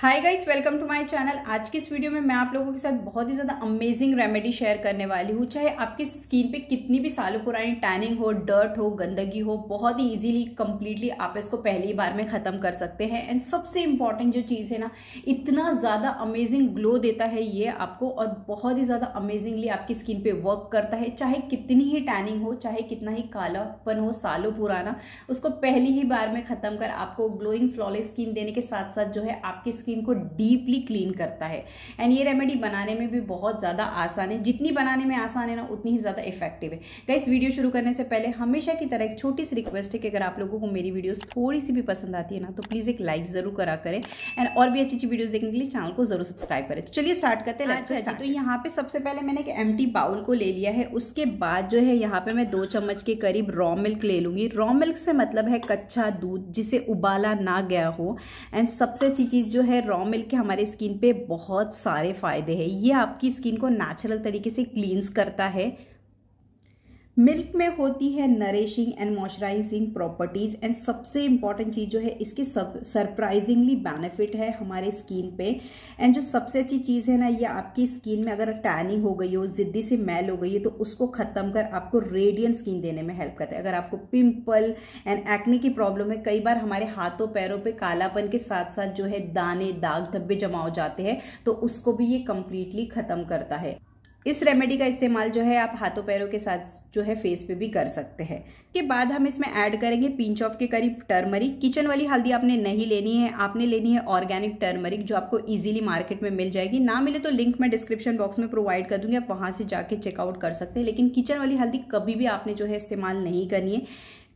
hi guys welcome to my channel आज की इस वीडियो में मैं आप लोगों के साथ बहुत ही ज़्यादा अमेजिंग रेमेडी शेयर करने वाली हूँ चाहे आपकी स्किन पे कितनी भी सालों पुरानी टैनिंग हो डर्ट हो गंदगी हो बहुत ही इजीली कम्प्लीटली आप इसको पहली बार में ख़त्म कर सकते हैं एंड सबसे इम्पॉर्टेंट जो चीज़ है ना इतना ज़्यादा अमेजिंग ग्लो देता है ये आपको और बहुत ही ज़्यादा अमेजिंगली आपकी स्किन पर वर्क करता है चाहे कितनी ही टैनिंग हो चाहे कितना ही कालापन हो सालों पुराना उसको पहली ही बार में ख़त्म कर आपको ग्लोइंग फ्लॉलेस स्किन देने के साथ साथ जो है आपकी स्किन को डीपली क्लीन करता है एंड ये रेमेडी बनाने में भी बहुत ज़्यादा आसान है जितनी बनाने में आसान है ना उतनी ही ज़्यादा इफेक्टिव है गाइस वीडियो शुरू करने से पहले हमेशा की तरह एक छोटी सी रिक्वेस्ट है कि अगर आप लोगों को मेरी वीडियोज थोड़ी सी भी पसंद आती है ना तो प्लीज़ एक लाइक ज़रूर करा करें एंड और भी अच्छी अच्छी वीडियोज़ देखने के लिए चैनल को ज़रूर सब्सक्राइब करें तो चलिए स्टार्ट करते हैं अच्छा अच्छा तो यहाँ पर सबसे पहले मैंने एक एम बाउल को ले लिया है उसके बाद जो है यहाँ पर मैं दो चम्मच के करीब रॉ मिल्क ले लूँगी रॉ मिल्क से मतलब है कच्चा दूध जिसे उबाला ना गया हो एंड सबसे अच्छी चीज़ जो है है रॉ मिल्क के हमारे स्किन पे बहुत सारे फ़ायदे हैं ये आपकी स्किन को नेचुरल तरीके से क्लींस करता है मिल्क में होती है nourishing and moisturising properties and सबसे इम्पॉर्टेंट चीज़ जो है इसकी सब सरप्राइजिंगली बेनिफिट है हमारे स्किन पे एंड जो सबसे अच्छी चीज़ है ना ये आपकी स्किन में अगर टैनिंग हो गई हो ज़िद्दी से मैल हो गई है तो उसको ख़त्म कर आपको रेडियंट स्किन देने में हेल्प करता है अगर आपको पिम्पल एंड एक्ने की प्रॉब्लम है कई बार हमारे हाथों पैरों पर पे कालापन के साथ साथ जो है दाने दाग धब्बे जमा हो जाते हैं तो उसको भी ये कम्प्लीटली ख़त्म करता है इस रेमेडी का इस्तेमाल जो है आप हाथों पैरों के साथ जो है फेस पे भी कर सकते हैं के बाद हम इसमें ऐड करेंगे पिंच ऑफ के करीब टर्मरिक किचन वाली हल्दी आपने नहीं लेनी है आपने लेनी है ऑर्गेनिक टर्मरिक जो आपको इजीली मार्केट में मिल जाएगी ना मिले तो लिंक मैं डिस्क्रिप्शन बॉक्स में प्रोवाइड कर दूंगी आप वहां से जाके चेकआउट कर सकते हैं लेकिन किचन वाली हल्दी कभी भी आपने जो है इस्तेमाल नहीं करनी है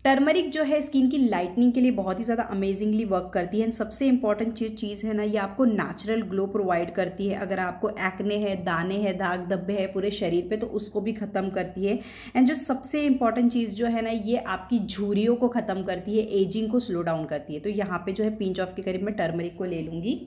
टर्मरिक जो है स्किन की लाइटनिंग के लिए बहुत ही ज़्यादा अमेजिंगली वर्क करती है एंड सबसे इंपॉर्टेंट चीज चीज़ है ना ये आपको नेचुरल ग्लो प्रोवाइड करती है अगर आपको एक्ने है दाने हैं दाग धब्बे हैं पूरे शरीर पे तो उसको भी ख़त्म करती है एंड जो सबसे इंपॉर्टेंट चीज़ जो है ना ये आपकी झूरियों को ख़त्म करती है एजिंग को स्लो डाउन करती है तो यहाँ पर जो है पिंच ऑफ के करीब मैं टर्मरिक को ले लूँगी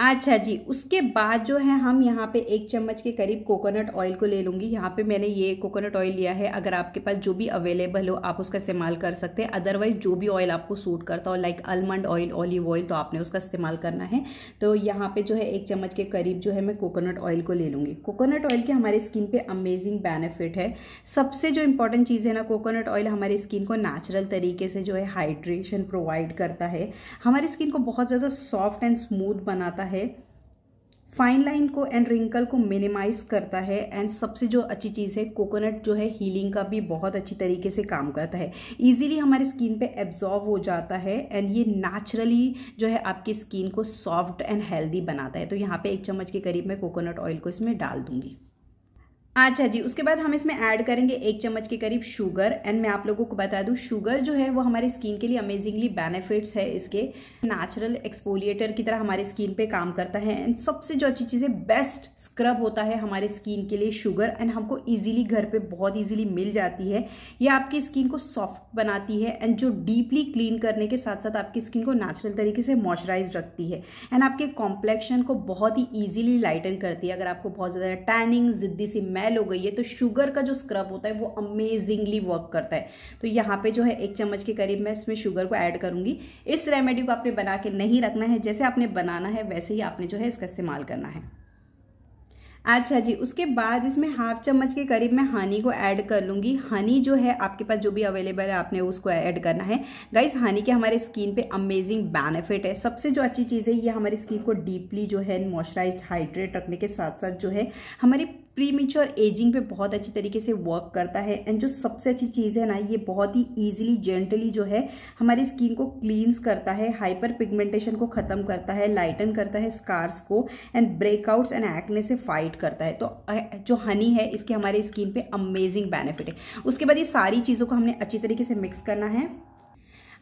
अच्छा जी उसके बाद जो है हम यहाँ पे एक चम्मच के करीब कोकोनट ऑयल को ले लूँगी यहाँ पे मैंने ये कोकोनट ऑयल लिया है अगर आपके पास जो भी अवेलेबल हो आप उसका इस्तेमाल कर सकते हैं अदरवाइज जो भी ऑयल आपको सूट करता हो like almond oil olive oil तो आपने उसका इस्तेमाल करना है तो यहाँ पर जो है एक चम्मच के करीब जो है मैं कोकोनट ऑयल को ले लूँगी कोकोनट ऑयल के हमारे स्किन पर अमेजिंग बेनिफिट है सबसे जो इंपॉर्टेंट चीज़ है ना कोकोनट ऑयल हमारी स्किन को नेचुरल तरीके से जो है हाइड्रेशन प्रोवाइड करता है हमारी स्किन को बहुत ज़्यादा सॉफ्ट एंड स्मूथ बनाता है फाइन लाइन को एंड रिंकल को मिनिमाइज करता है एंड सबसे जो अच्छी चीज़ है कोकोनट जो है हीलिंग का भी बहुत अच्छी तरीके से काम करता है इजीली हमारे स्किन पे एब्जॉर्व हो जाता है एंड ये नेचुरली जो है आपकी स्किन को सॉफ्ट एंड हेल्दी बनाता है तो यहाँ पे एक चम्मच के करीब मैं कोकोनट ऑयल को इसमें डाल दूंगी अच्छा जी उसके बाद हम इसमें ऐड करेंगे एक चम्मच के करीब शुगर एंड मैं आप लोगों को बता दूं शुगर जो है वो हमारे स्किन के लिए अमेजिंगली बेनिफिट्स है इसके नेचुरल एक्सपोलिएटर की तरह हमारे स्किन पे काम करता है एंड सबसे जो अच्छी चीज़ है बेस्ट स्क्रब होता है हमारे स्किन के लिए शुगर एंड हमको ईजिली घर पर बहुत ईजिली मिल जाती है यह आपकी स्किन को सॉफ्ट बनाती है एंड जो डीपली क्लीन करने के साथ साथ आपकी स्किन को नेचुरल तरीके से मॉइस्चराइज रखती है एंड आपके कॉम्प्लेक्शन को बहुत ही ईजिली लाइटन करती है अगर आपको बहुत ज़्यादा टैनिंग जिद्दी सी स्मेल हो गई है तो शुगर का जो स्क्रब होता है वो अमेजिंगली वर्क करता है तो यहाँ पे जो है एक चम्मच के करीब मैं इसमें शुगर को ऐड करूँगी इस रेमेडी को आपने बना के नहीं रखना है जैसे आपने बनाना है वैसे ही आपने जो है इसका इस्तेमाल करना है अच्छा जी उसके बाद इसमें हाफ चम्मच के करीब मैं हनी को ऐड कर लूँगी हनी जो है आपके पास जो भी अवेलेबल है आपने उसको ऐड करना है गाइस हनी के हमारे स्किन पे अमेजिंग बेनिफिट है सबसे जो अच्छी चीज़ है ये हमारी स्किन को डीपली जो है मॉइस्चराइज हाइड्रेट रखने के साथ साथ जो है हमारी प्रीमेच्योर एजिंग पे बहुत अच्छे तरीके से वर्क करता है एंड जो सबसे अच्छी चीज़ है ना ये बहुत ही इजीली जेंटली जो है हमारी स्किन को क्लींस करता है हाइपर पिगमेंटेशन को ख़त्म करता है लाइटन करता है स्कार्स को एंड ब्रेकआउट्स एंड एक्ने से फाइट करता है तो जो हनी है इसके हमारे स्किन पे अमेजिंग बेनिफिट है उसके बाद ये सारी चीज़ों को हमने अच्छी तरीके से मिक्स करना है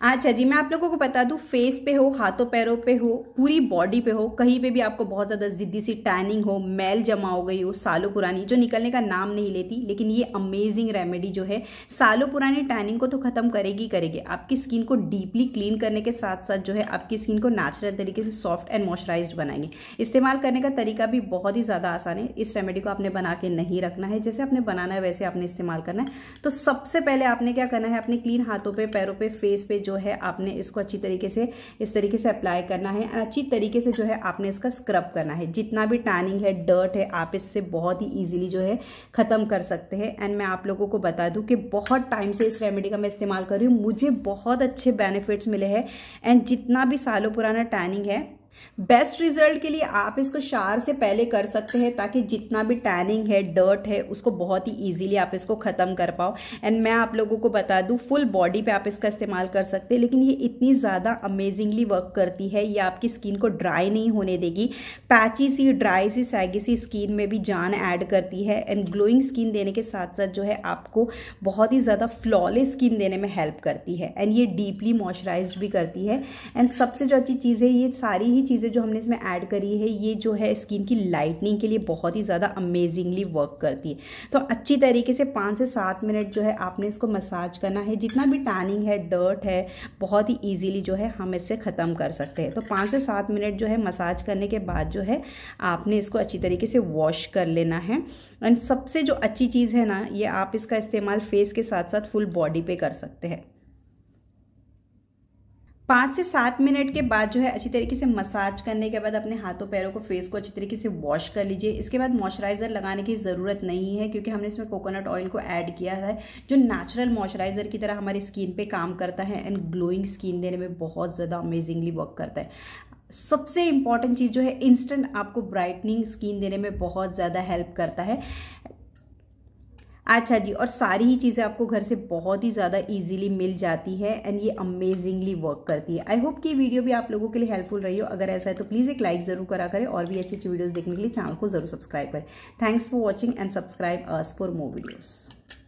अच्छा जी मैं आप लोगों को बता दूं फेस पे हो हाथों पैरों पे हो पूरी बॉडी पे हो कहीं पे भी आपको बहुत ज़्यादा जिद्दी सी टैनिंग हो मैल जमा हो गई हो सालों पुरानी जो निकलने का नाम नहीं लेती लेकिन ये अमेजिंग रेमेडी जो है सालों पुरानी टैनिंग को तो खत्म करेगी करेगी आपकी स्किन को डीपली क्लीन करने के साथ साथ जो है आपकी स्किन को नेचुरल तरीके से सॉफ्ट एंड मॉइस्चराइज बनाएंगे इस्तेमाल करने का तरीका भी बहुत ही ज़्यादा आसान है इस रेमेडी को आपने बना के नहीं रखना है जैसे आपने बनाना है वैसे आपने इस्तेमाल करना है तो सबसे पहले आपने क्या करना है अपने क्लीन हाथों पर पैरों पर फेस पे जो जो है आपने इसको अच्छी तरीके से इस तरीके से अप्लाई करना है अच्छी तरीके से जो है आपने इसका स्क्रब करना है जितना भी टैनिंग है डर्ट है आप इससे बहुत ही ईजिली जो है ख़त्म कर सकते हैं एंड मैं आप लोगों को बता दूँ कि बहुत टाइम से इस रेमेडी का मैं इस्तेमाल कर रही हूँ मुझे बहुत अच्छे बेनिफिट्स मिले हैं एंड जितना भी सालों पुराना टैनिंग है बेस्ट रिजल्ट के लिए आप इसको शार से पहले कर सकते हैं ताकि जितना भी टैनिंग है डर्ट है उसको बहुत ही ईजिली आप इसको ख़त्म कर पाओ एंड मैं आप लोगों को बता दूँ फुल बॉडी पे आप इसका इस्तेमाल कर सकते हैं लेकिन ये इतनी ज़्यादा अमेजिंगली वर्क करती है ये आपकी स्किन को ड्राई नहीं होने देगी पैची सी ड्राई सी सैगी सी स्किन में भी जान ऐड करती है एंड ग्लोइंग स्किन देने के साथ साथ जो है आपको बहुत ही ज़्यादा फ्लॉलेस स्किन देने में हेल्प करती है एंड ये डीपली मॉइस्चराइज भी करती है एंड सबसे जो अच्छी चीज़ है ये सारी ही चीज़ें जो हमने इसमें ऐड करी है ये जो है स्किन की लाइटनिंग के लिए बहुत ही ज़्यादा अमेजिंगली वर्क करती है तो अच्छी तरीके से पाँच से सात मिनट जो है आपने इसको मसाज करना है जितना भी टैनिंग है डर्ट है बहुत ही ईजिली जो है हम इससे ख़त्म कर सकते हैं तो पाँच से सात मिनट जो है मसाज करने के बाद जो है आपने इसको अच्छी तरीके से वॉश कर लेना है एंड सबसे जो अच्छी चीज़ है ना ये आप इसका इस्तेमाल फेस के साथ साथ फुल बॉडी पे कर सकते हैं पाँच से सात मिनट के बाद जो है अच्छी तरीके से मसाज करने के बाद अपने हाथों पैरों को फेस को अच्छी तरीके से वॉश कर लीजिए इसके बाद मॉइस्चराइज़र लगाने की ज़रूरत नहीं है क्योंकि हमने इसमें कोकोनट ऑयल को ऐड किया है जो नेचुरल मॉइस्चराइज़र की तरह हमारी स्किन पे काम करता है एंड ग्लोइंग स्किन देने में बहुत ज़्यादा अमेजिंगली वर्क करता है सबसे इम्पॉर्टेंट चीज़ जो है इंस्टेंट आपको ब्राइटनिंग स्किन देने में बहुत ज़्यादा हेल्प करता है अच्छा जी और सारी ही चीज़ें आपको घर से बहुत ही ज़्यादा इजीली मिल जाती है एंड ये अमेजिंगली वर्क करती है आई होप कि वीडियो भी आप लोगों के लिए हेल्पफुल रही हो अगर ऐसा है तो प्लीज़ एक लाइक ज़रूर करा करें और भी अच्छी अच्छी वीडियोज़ देखने के लिए चैनल को जरूर सब्सक्राइब करें thanks for watching and subscribe us for more videos